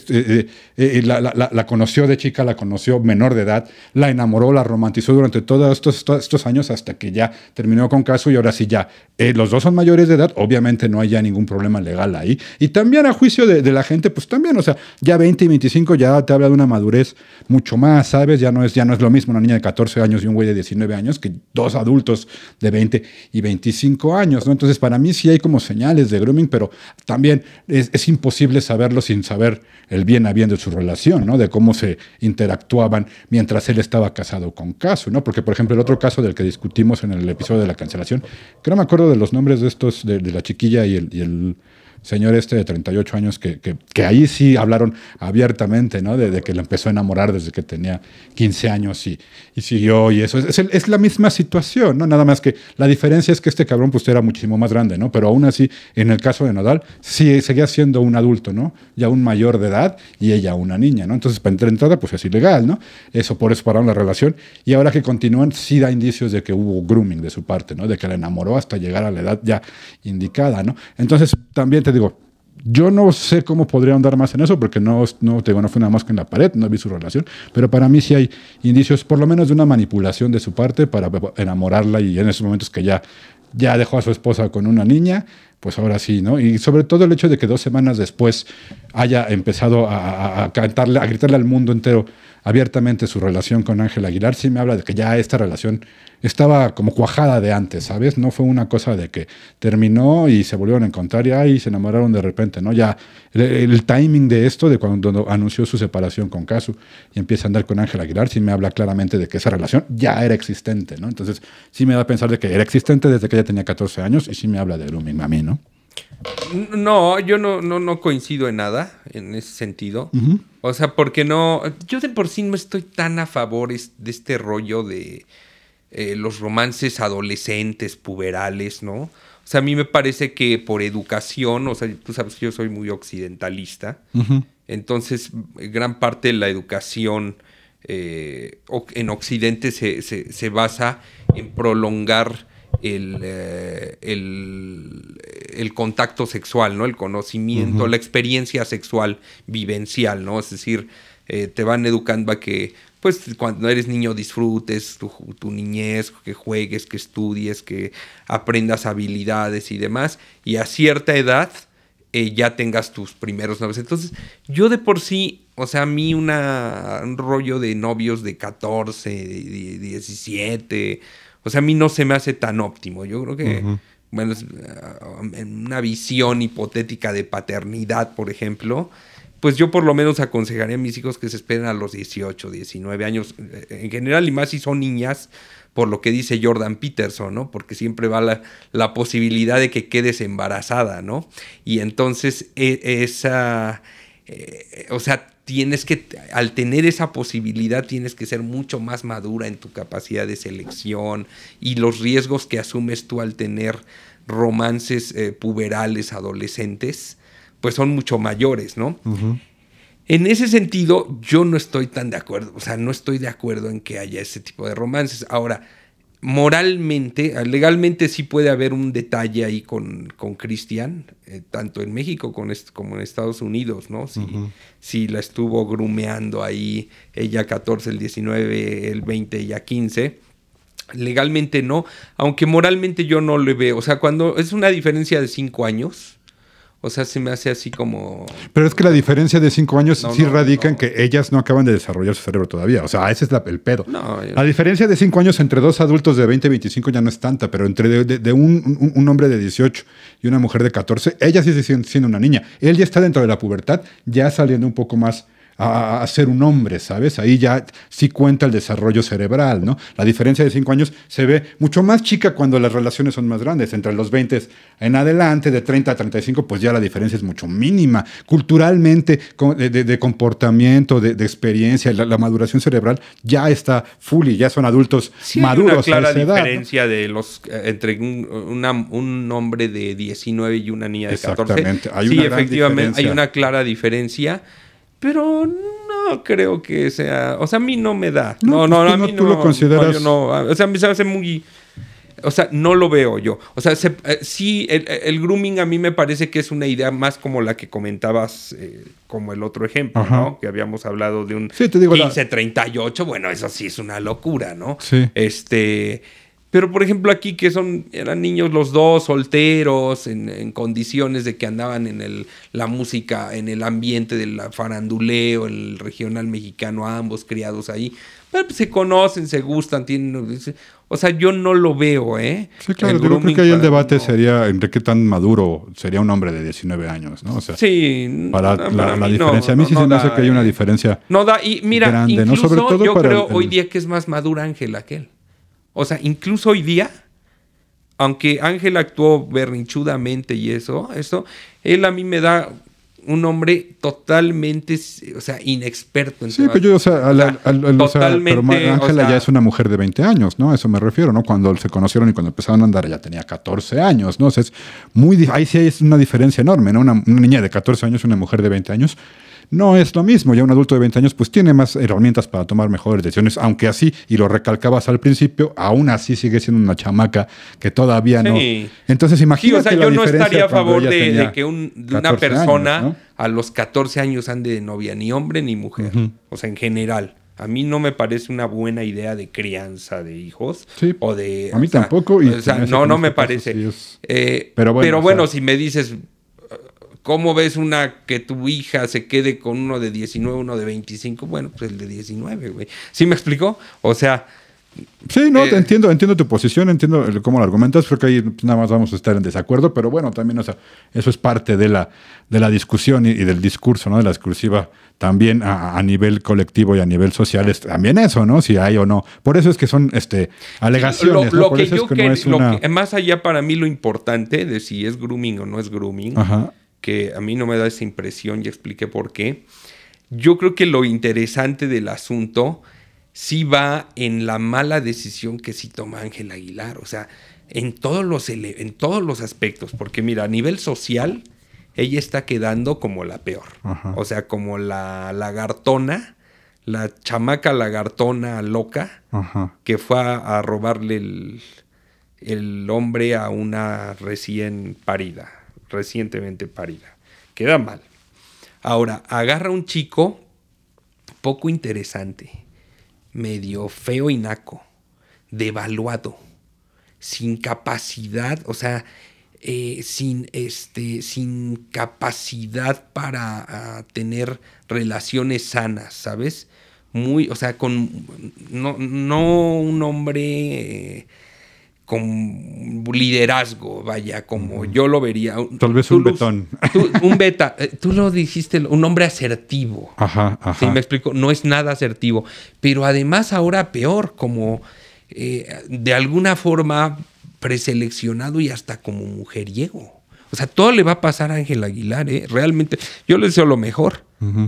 eh, la, conoció de chica, la conoció menor de edad, la enamoró, la romantizó durante todos estos, todos estos años hasta que ya terminó con caso y ahora sí ya. los dos son mayores de edad, obviamente no hay ya ningún problema legal ahí. Y también a juicio de, la gente, pues también, o sea, ya 20 y 25 ya te habla de una madurez mucho más, ¿sabes? Ya no es, ya no es lo mismo una niña de 14 años y un güey de 19 años que dos adultos de 20 y 25 años, ¿no? Entonces, para mí sí hay como señales de grooming, pero también es, imposible saberlo sin saber el bien a bien de su relación, ¿no? De cómo se interactuaban mientras él estaba casado con Casu, ¿no? Porque, por ejemplo, el otro caso del que discutimos en el episodio de la cancelación, que no me acuerdo de los nombres de estos, de, la chiquilla y el señor este de 38 años que, que, ahí sí hablaron abiertamente, ¿no? De, que le empezó a enamorar desde que tenía 15 años y, y siguió y eso. Es, la misma situación, ¿no? Nada más que la diferencia es que este cabrón pues era muchísimo más grande, ¿no? Pero aún así, en el caso de Nadal, sí seguía siendo un adulto, ¿no? Ya un mayor de edad y ella una niña, ¿no? Entonces, para entrar entrada, pues es ilegal, ¿no? Eso por eso pararon la relación y ahora que continúan, sí da indicios de que hubo grooming de su parte, ¿no? De que la enamoró hasta llegar a la edad ya indicada, ¿no? Entonces, también te digo, yo no sé cómo podría andar más en eso, porque no, no, digo, fue nada más que en la pared, no vi su relación, pero para mí sí hay indicios, por lo menos de una manipulación de su parte para enamorarla y en esos momentos que ya, ya dejó a su esposa con una niña, pues ahora sí, ¿no? Y sobre todo el hecho de que dos semanas después haya empezado a, cantarle, a gritarle al mundo entero abiertamente su relación con Ángel Aguilar, sí me habla de que ya esta relación estaba como cuajada de antes, ¿sabes? No fue una cosa de que terminó y se volvieron a encontrar y se enamoraron de repente, ¿no? Ya el, timing de esto, de cuando, anunció su separación con Casu y empieza a andar con Ángel Aguilar, sí me habla claramente de que esa relación ya era existente, ¿no? Entonces sí me da a pensar de que era existente desde que ella tenía 14 años y sí me habla de mismo a mí, ¿no? No, yo no, no, no, coincido en nada en ese sentido. O sea, porque no. Yo de por sí no estoy tan a favor de este rollo de eh, los romances adolescentes, puberales, ¿no? O sea, a mí me parece que por educación, o sea, tú sabes que yo soy muy occidentalista, entonces gran parte de la educación eh, en Occidente se, basa en prolongar eh, el, el, contacto sexual, ¿no? El conocimiento, la experiencia sexual vivencial, ¿no? Es decir, te van educando a que pues cuando eres niño disfrutes tu, niñez, que juegues, que estudies, que aprendas habilidades y demás, y a cierta edad eh, ya tengas tus primeros novios. Entonces, yo de por sí, o sea, a mí una, un rollo de novios de 14, 17, o sea, a mí no se me hace tan óptimo. Yo creo que... bueno, ah, en una visión hipotética de paternidad, por ejemplo, pues yo por lo menos aconsejaría a mis hijos que se esperen a los 18, 19 años, eh, en general, y más si son niñas, por lo que dice Jordan Peterson, ¿no? Porque siempre va la, posibilidad de que quedes embarazada, ¿no? Y entonces e, esa, eh, o sea, tienes que, al tener esa posibilidad, tienes que ser mucho más madura en tu capacidad de selección y los riesgos que asumes tú al tener romances eh, puberales adolescentes pues son mucho mayores, ¿no? En ese sentido, yo no estoy tan de acuerdo, o sea, no estoy de acuerdo en que haya ese tipo de romances. Ahora, moralmente, ah, legalmente sí puede haber un detalle ahí con, con Cristian, eh, tanto en México como en Estados Unidos, ¿no? Si, si, la estuvo grumeando ahí, ella 14, el 19, el 20, ella 15. Legalmente no, aunque moralmente yo no le veo, o sea, cuando es una diferencia de cinco años, o sea, se me hace así como... Pero es que la diferencia de cinco años sí radica en que ellas no acaban de desarrollar su cerebro todavía. O sea, ese es la, el pedo. La diferencia de cinco años entre dos adultos de 20 y 25 ya no es tanta, pero entre de, un, hombre de 18 y una mujer de 14, ella sí sigue siendo una niña. Él ya está dentro de la pubertad, ya saliendo un poco más a, ser un hombre, ¿sabes? Ahí ya sí cuenta el desarrollo cerebral, ¿no? La diferencia de cinco años se ve mucho más chica cuando las relaciones son más grandes. Entre los 20 en adelante, de 30 a 35, pues ya la diferencia es mucho mínima. Culturalmente, de, comportamiento, de, experiencia, la, maduración cerebral ya está fully, ya son adultos maduros. Hay una clara diferencia de los, eh, entre un, una, un, hombre de 19 y una niña de 14. Exactamente, hay sí, efectivamente, hay una clara diferencia pero no creo que sea. O sea, a mí no me da. No, no, pues a mí no. Tú lo consideras. No, no, o sea, a mí se hace muy. O sea, no lo veo yo. O sea, eh, sí, el, grooming a mí me parece que es una idea más como la que comentabas, eh, como el otro ejemplo, ¿no? Que habíamos hablado de un 15-38. Bueno, eso sí es una locura, ¿no? Sí. Este pero por ejemplo aquí que son, eran niños los dos solteros, en, condiciones de que andaban en el, la música, en el ambiente del faranduleo, el regional mexicano, ambos criados ahí. Pues, se conocen, se gustan, tienen... O sea, yo no lo veo, ¿eh? Sí, claro, yo creo que ahí el debate sería entre qué tan maduro sería un hombre de 19 años, ¿no? O sea, sí, para, la, la, diferencia. a mí sí se me hace que hay una eh. diferencia. No da, y mira, incluso yo creo hoy día que es más maduro Ángel aquel. O sea, incluso hoy día, aunque Ángel actuó berrinchudamente y eso, eso, él a mí me da un hombre totalmente, o sea, inexperto en Sí, pero pues o sea, Ángela ya es una mujer de 20 años, ¿no? eso me refiero, ¿no? Cuando se conocieron y cuando empezaron a andar, ella tenía 14 años, ¿no? O es muy, ahí sí es una diferencia enorme, ¿no? Una, niña de 14 años, una mujer de 20 años, no es lo mismo, ya un adulto de 20 años pues tiene más herramientas para tomar mejores decisiones, aunque así, y lo recalcabas al principio, aún así sigue siendo una chamaca que todavía no. Entonces imagínate. o yo no estaría a favor de, que una persona a los 14 años ande de novia, ni hombre ni mujer, o sea, en general. A mí no me parece una buena idea de crianza de hijos. Sí, o de, a mí tampoco. o sea, no, no este me parece. Eh, pero bueno, si me dices, ¿Cómo ves una que tu hija se quede con uno de 19, uno de 25? Bueno, pues el de 19, güey. ¿Sí me explicó? O sea... Sí, no, eh, entiendo, entiendo tu posición, entiendo cómo lo argumentas, porque ahí pues, nada más vamos a estar en desacuerdo, pero bueno, también, o sea, eso es parte de la, de la discusión y, del discurso, ¿no? De la exclusiva también a, nivel colectivo y a nivel social, es también eso, ¿no? Si hay o no. Por eso es que son este, alegaciones. Lo, que yo más allá para mí lo importante de si es grooming o no es grooming. Ajá que a mí no me da esa impresión, y expliqué por qué. Yo creo que lo interesante del asunto sí va en la mala decisión que sí toma Ángel Aguilar, o sea, en todos los, en todos los aspectos, porque mira, a nivel social, ella está quedando como la peor, o sea, como la lagartona, la chamaca lagartona loca, que fue a, robarle el hombre a una recién parida recientemente parida. Queda mal. Ahora, agarra un chico poco interesante, medio feo y naco, devaluado, sin capacidad, o sea, eh, sin, este, sin capacidad para ah, tener relaciones sanas, ¿sabes? Muy, o sea, con no, no un hombre eh, con liderazgo, vaya, como yo lo vería. Tal vez un betón. un beta, eh, tú lo dijiste, un hombre asertivo. Ajá, ajá. Sí, me explico, no es nada asertivo. Pero además ahora peor, como eh, de alguna forma preseleccionado y hasta como mujeriego. O sea, todo le va a pasar a Ángel Aguilar, ¿eh? Realmente, yo le deseo lo mejor,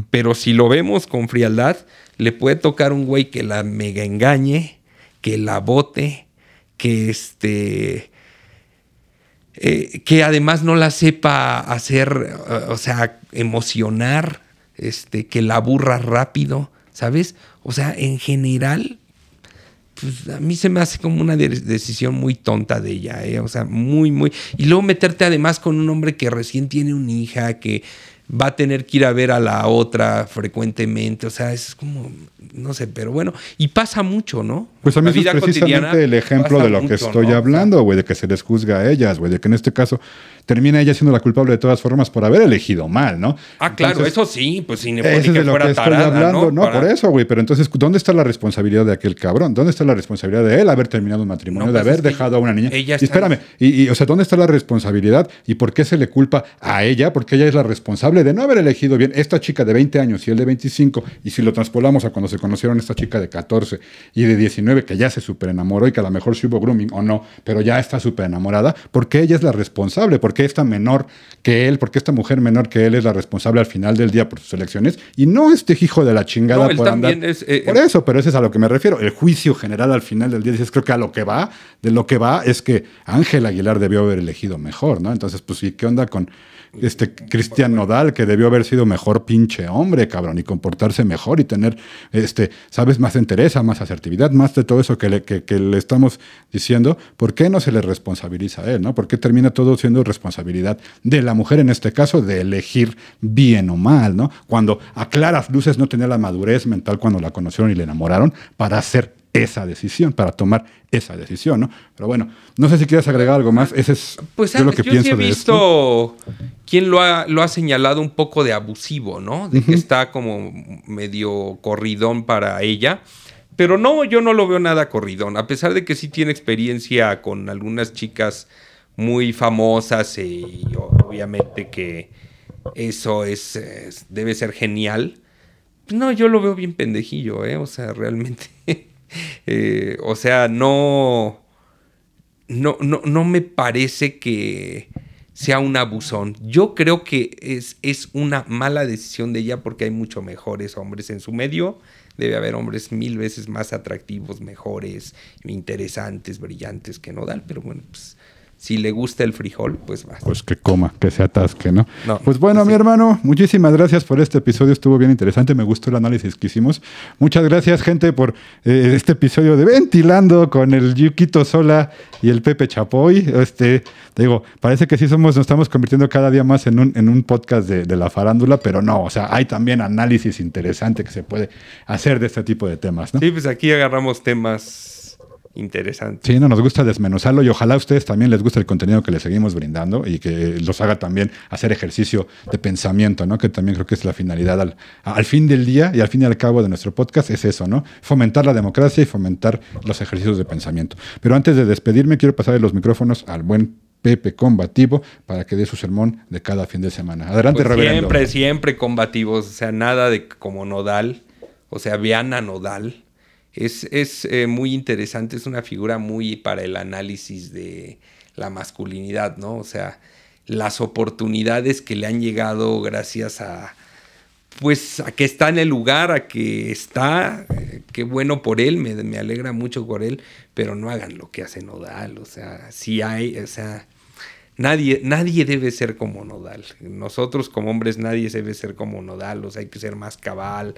pero si lo vemos con frialdad, le puede tocar un güey que la mega engañe, que la bote, que este. Eh, que además no la sepa hacer, eh, o sea, emocionar, este, que la aburra rápido, ¿sabes? O sea, en general, pues a mí se me hace como una decisión muy tonta de ella, ¿eh? o sea, muy, muy... Y luego meterte además con un hombre que recién tiene una hija, que va a tener que ir a ver a la otra frecuentemente. O sea, es como, no sé, pero bueno, y pasa mucho, ¿no? Pues a mí es precisamente el ejemplo de lo que estoy hablando, güey, de que se les juzga a ellas, güey, de que en este caso termina ella siendo la culpable de todas formas por haber elegido mal, ¿no? Ah, claro, eso sí, pues sin que es de lo fuera tarada, no, por eso, güey, pero entonces ¿dónde está la responsabilidad de aquel cabrón? ¿Dónde está la responsabilidad de él haber terminado un matrimonio, de pues haber dejado a una niña? Ella está... espérame, y, o sea, ¿dónde está la responsabilidad y por qué se le culpa a ella? Porque ella es la responsable de no haber elegido bien esta chica de 20 años y él de 25, y si lo transpolamos a cuando se conocieron esta chica de 14 y de 19, que ya se superenamoró y que a lo mejor sí hubo grooming o no, pero ya está enamorada porque ella es la responsable, porque esta menor que él, porque esta mujer menor que él es la responsable al final del día por sus elecciones, y no este hijo de la chingada eh, por andar. Eh, por eso, pero eso es a lo que me refiero. El juicio general al final del día, dices, creo que a lo que va, de lo que va es que Ángel Aguilar debió haber elegido mejor, ¿no? Entonces, pues, ¿y qué onda con este Cristian Nodal, que debió haber sido mejor pinche hombre, cabrón, y comportarse mejor y tener, este, sabes, más entereza, más asertividad, más de todo eso que le, le estamos diciendo, ¿por qué no se le responsabiliza a él? ¿no? ¿Por qué termina todo siendo responsabilidad de la mujer, en este caso, de elegir bien o mal, ¿no? Cuando a claras luces no tenía la madurez mental cuando la conocieron y le enamoraron para hacer esa decisión, para tomar esa decisión, ¿no? Pero bueno, no sé si quieres agregar algo más, ese es pues, lo que pienso he visto quien lo ha, lo ha señalado un poco de abusivo, ¿no? De que está como medio corridón para ella. Pero no, yo no lo veo nada corridón, a pesar de que sí tiene experiencia con algunas chicas muy famosas eh, y obviamente que eso debe ser genial. No, yo lo veo bien pendejillo, ¿eh? O sea, realmente Eh, o sea, no, no, no, me parece que sea un abusón. Yo creo que es, es una mala decisión de ella porque hay mucho mejores hombres en su medio. Debe haber hombres mil veces más atractivos, mejores, interesantes, brillantes que Nodal, pero bueno, pues si le gusta el frijol, pues va. Pues que coma, que se atasque, ¿no? pues bueno, mi hermano, muchísimas gracias por este episodio, estuvo bien interesante, me gustó el análisis que hicimos. Muchas gracias, gente, por eh, este episodio de Ventilando con el Yukito Sola y el Pepe Chapoy. Este, te digo, parece que sí somos, nos estamos convirtiendo cada día más en un, podcast de, de la farándula, pero no, o sea, hay también análisis interesante que se puede hacer de este tipo de temas, ¿no? Sí, pues aquí agarramos temas interesante. Sí, no, nos gusta desmenuzarlo y ojalá a ustedes también les guste el contenido que les seguimos brindando y que los haga también hacer ejercicio de pensamiento, ¿no? Que también creo que es la finalidad al, fin del día y al fin y al cabo de nuestro podcast es eso, ¿no? Fomentar la democracia y fomentar los ejercicios de pensamiento. Pero antes de despedirme, quiero pasarle los micrófonos al buen Pepe combativo para que dé su sermón de cada fin de semana. Adelante, pues Siempre, siempre combativos, o sea, nada de como nodal, o sea, Viana Nodal es, eh, muy interesante, es una figura muy para el análisis de la masculinidad, ¿no? O sea, las oportunidades que le han llegado gracias a, pues, a que está en el lugar, a que está, eh, qué bueno por él, me, alegra mucho por él, pero no hagan lo que hace Nodal, o sea, si hay, o sea, Nadie, nadie, debe ser como Nodal. Nosotros como hombres nadie debe ser como Nodal. O sea, hay que ser más cabal,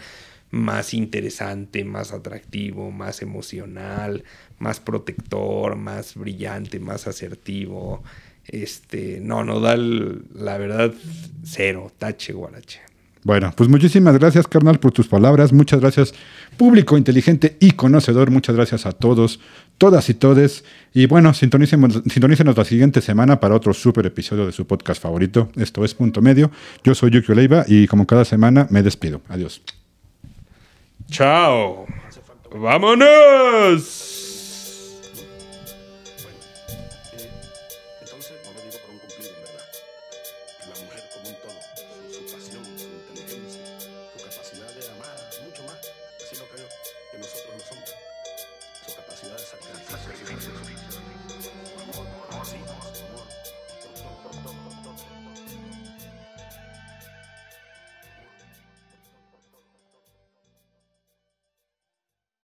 más interesante, más atractivo, más emocional, más protector, más brillante, más asertivo. Este, no, no da la verdad cero, tache guarache. Bueno, pues muchísimas gracias, carnal, por tus palabras. Muchas gracias, público inteligente y conocedor. Muchas gracias a todos, todas y todes. Y bueno, sintonícenos la siguiente semana para otro super episodio de su podcast favorito. Esto es Punto Medio. Yo soy Yuki Leiva y como cada semana me despido. Adiós. Chao. Vámonos.